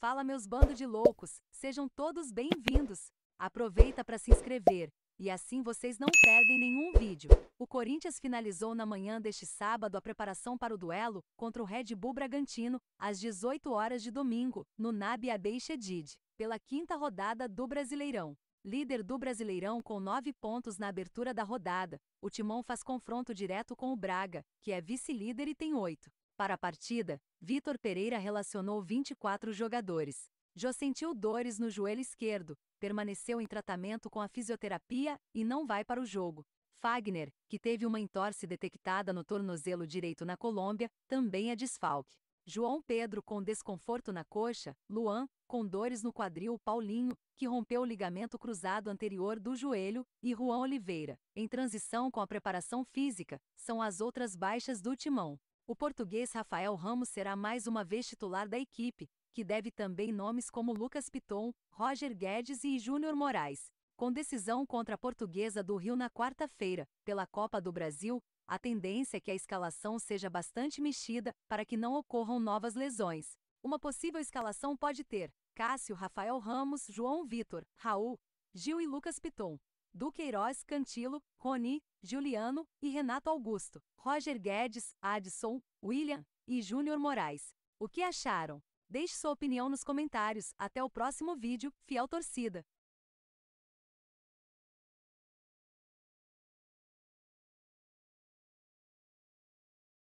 Fala meus bando de loucos, sejam todos bem-vindos. Aproveita para se inscrever e assim vocês não perdem nenhum vídeo. O Corinthians finalizou na manhã deste sábado a preparação para o duelo contra o Red Bull Bragantino às 18 horas de domingo, no Nabi Adei Shedid, pela quinta rodada do Brasileirão. Líder do Brasileirão com nove pontos na abertura da rodada, o Timão faz confronto direto com o Braga, que é vice-líder e tem oito. Para a partida, Vitor Pereira relacionou 24 jogadores. Jô sentiu dores no joelho esquerdo, permaneceu em tratamento com a fisioterapia e não vai para o jogo. Fagner, que teve uma entorse detectada no tornozelo direito na Colômbia, também é desfalque. João Pedro com desconforto na coxa, Luan, com dores no quadril Paulinho, que rompeu o ligamento cruzado anterior do joelho, e Juan Oliveira, em transição com a preparação física, são as outras baixas do timão. O português Rafael Ramos será mais uma vez titular da equipe, que deve também nomes como Lucas Piton, Roger Guedes e Júnior Moraes. Com decisão contra a Portuguesa do Rio na quarta-feira, pela Copa do Brasil, a tendência é que a escalação seja bastante mexida para que não ocorram novas lesões. Uma possível escalação pode ter Cássio, Rafael Ramos, João Vitor, Raul, Gil e Lucas Piton. Duqueiroz Cantilo, Roni, Juliano e Renato Augusto, Roger Guedes, Adson, William e Júnior Moraes. O que acharam? Deixe sua opinião nos comentários. Até o próximo vídeo, fiel torcida!